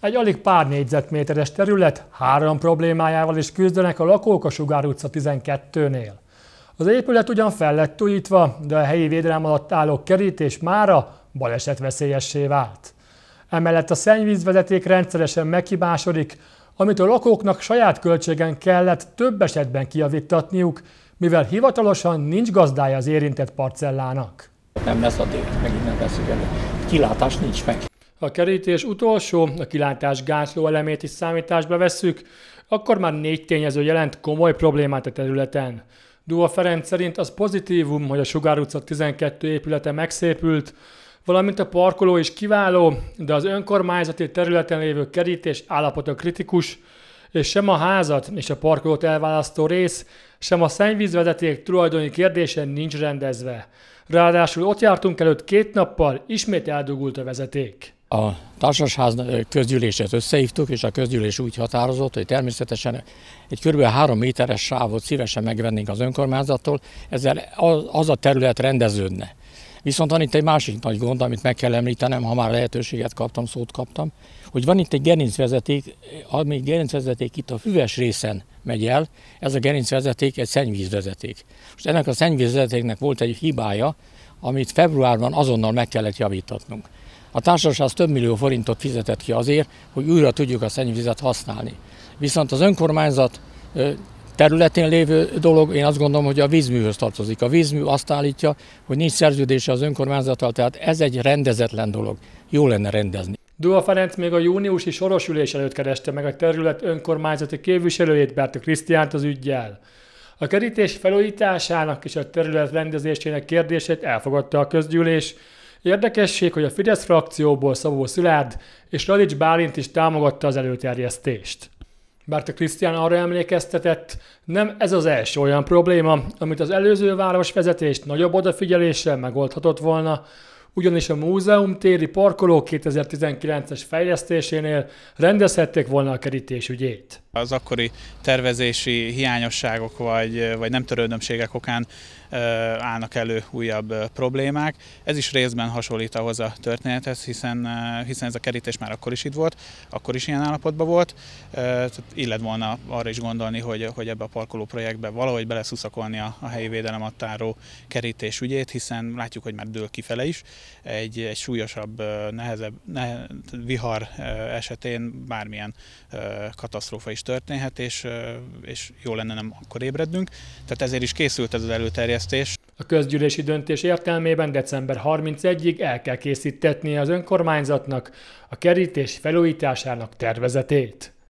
Egy alig pár négyzetméteres terület három problémájával is küzdenek a lakók a Sugár utca 12-nél. Az épület ugyan fel lett újítva, de a helyi védelem alatt álló kerítés mára balesetveszélyessé vált. Emellett a szennyvízvezeték rendszeresen meghibásodik, amit a lakóknak saját költségen kellett több esetben kiavítatniuk, mivel hivatalosan nincs gazdája az érintett parcellának. Nem lesz a dél, megint nem lesz, igen. Kilátás nincs meg a kerítés utolsó, a kilátás gátló elemét is számításba vesszük, akkor már négy tényező jelent komoly problémát a területen. Dua Ferenc szerint az pozitívum, hogy a Sugár utca 12 épülete megszépült, valamint a parkoló is kiváló, de az önkormányzati területen lévő kerítés állapota kritikus, és sem a házat és a parkolót elválasztó rész, sem a szennyvízvezeték tulajdoni kérdése nincs rendezve. Ráadásul ott jártunk előtt két nappal, ismét eldugult a vezeték. A társasház közgyűlését összehívtuk, és a közgyűlés úgy határozott, hogy természetesen egy kb. 3 méteres sávot szívesen megvennénk az önkormányzattól, ezzel az a terület rendeződne. Viszont van itt egy másik nagy gond, amit meg kell említenem, ha már lehetőséget kaptam, szót kaptam, hogy van itt egy gerincvezeték, ami gerincvezeték itt a füves részen megy el, ez a gerincvezeték egy szennyvízvezeték. Most ennek a szennyvízvezetéknek volt egy hibája, amit februárban azonnal meg kellett javítatnunk. A társaság több millió forintot fizetett ki azért, hogy újra tudjuk a szennyvizet használni. Viszont az önkormányzat területén lévő dolog, én azt gondolom, hogy a vízműhöz tartozik. A vízmű azt állítja, hogy nincs szerződése az önkormányzattal, tehát ez egy rendezetlen dolog. Jó lenne rendezni. Dua Ferenc még a júniusi soros ülés előtt kereste meg a terület önkormányzati képviselőjét Berta Krisztiánt az ügyjel. A kerítés felújításának és a terület rendezésének kérdését elfogadta a közgyűlés, Érdekesség, hogy a Fidesz frakcióból Szabó Szilárd és Radics Bálint is támogatta az előterjesztést. Bár a Krisztián arra emlékeztetett, nem ez az első olyan probléma, amit az előző városvezetést nagyobb odafigyeléssel megoldhatott volna, ugyanis a múzeum téri parkoló 2019-es fejlesztésénél rendezhették volna a kerítés ügyét. Az akkori tervezési hiányosságok vagy, vagy nem törődömségek okán állnak elő újabb problémák. Ez is részben hasonlít ahhoz a történethez, hiszen, hiszen ez a kerítés már akkor is itt volt, akkor is ilyen állapotban volt. Tehát illet volna arra is gondolni, hogy, hogy ebbe a parkoló projektbe valahogy beleszuszakolni a, a helyi védelem adtáró kerítés ügyét, hiszen látjuk, hogy már dől kifele is egy, egy súlyosabb, nehezebb ne, vihar esetén bármilyen katasztrófa is történhet, és, és jó lenne nem akkor ébrednünk. Tehát ezért is készült ez az előterjesztés. A közgyűlési döntés értelmében december 31-ig el kell készítetnie az önkormányzatnak a kerítés felújításának tervezetét.